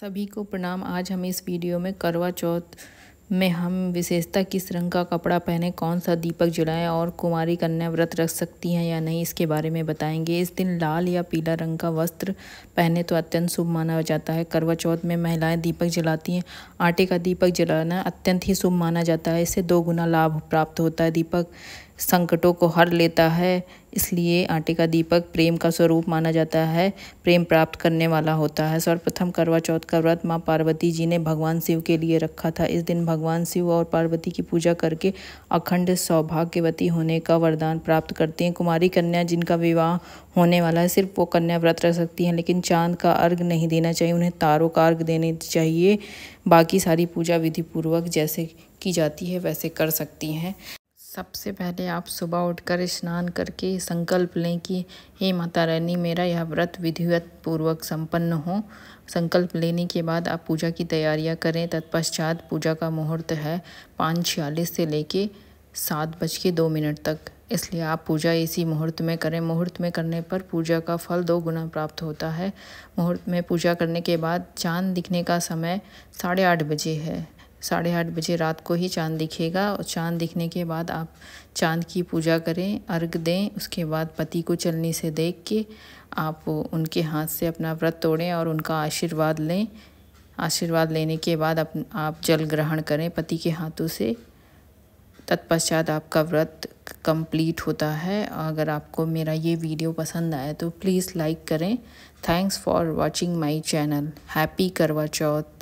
सभी को प्रणाम आज हम इस वीडियो में करवा चौथ में हम विशेषता किस रंग का कपड़ा पहने कौन सा दीपक जलाएं और कुमारी कन्या व्रत रख सकती हैं या नहीं इसके बारे में बताएंगे इस दिन लाल या पीला रंग का वस्त्र पहने तो अत्यंत शुभ माना जाता है करवा चौथ में महिलाएं दीपक जलाती हैं आटे का दीपक जलाना अत्यंत ही शुभ माना जाता है इससे दो गुना लाभ प्राप्त होता है दीपक संकटों को हर लेता है इसलिए आटे का दीपक प्रेम का स्वरूप माना जाता है प्रेम प्राप्त करने वाला होता है सर्वप्रथम करवा चौथ का व्रत माँ पार्वती जी ने भगवान शिव के लिए रखा था इस दिन भगवान शिव और पार्वती की पूजा करके अखंड सौभाग्यवती होने का वरदान प्राप्त करती हैं कुमारी कन्या जिनका विवाह होने वाला है सिर्फ वो कन्या व्रत रख सकती हैं लेकिन चांद का अर्घ नहीं देना चाहिए उन्हें तारों का अर्घ देने चाहिए बाकी सारी पूजा विधिपूर्वक जैसे की जाती है वैसे कर सकती हैं सबसे पहले आप सुबह उठकर स्नान करके संकल्प लें कि हे माता रानी मेरा यह व्रत विधिवत पूर्वक संपन्न हो संकल्प लेने के बाद आप पूजा की तैयारियां करें तत्पश्चात पूजा का मुहूर्त है पाँच छियालीस से लेके सात बज के दो मिनट तक इसलिए आप पूजा इसी मुहूर्त में करें मुहूर्त में करने पर पूजा का फल दो गुना प्राप्त होता है मुहूर्त में पूजा करने के बाद चांद दिखने का समय साढ़े आठ बजे है साढ़े आठ बजे रात को ही चांद दिखेगा और चांद दिखने के बाद आप चांद की पूजा करें अर्घ दें उसके बाद पति को चलने से देख के आप उनके हाथ से अपना व्रत तोड़ें और उनका आशीर्वाद लें आशीर्वाद लेने के बाद अप, आप जल ग्रहण करें पति के हाथों से तत्पश्चात आपका व्रत कंप्लीट होता है अगर आपको मेरा ये वीडियो पसंद आया तो प्लीज़ लाइक करें thanks for watching my channel happy Karva Chauth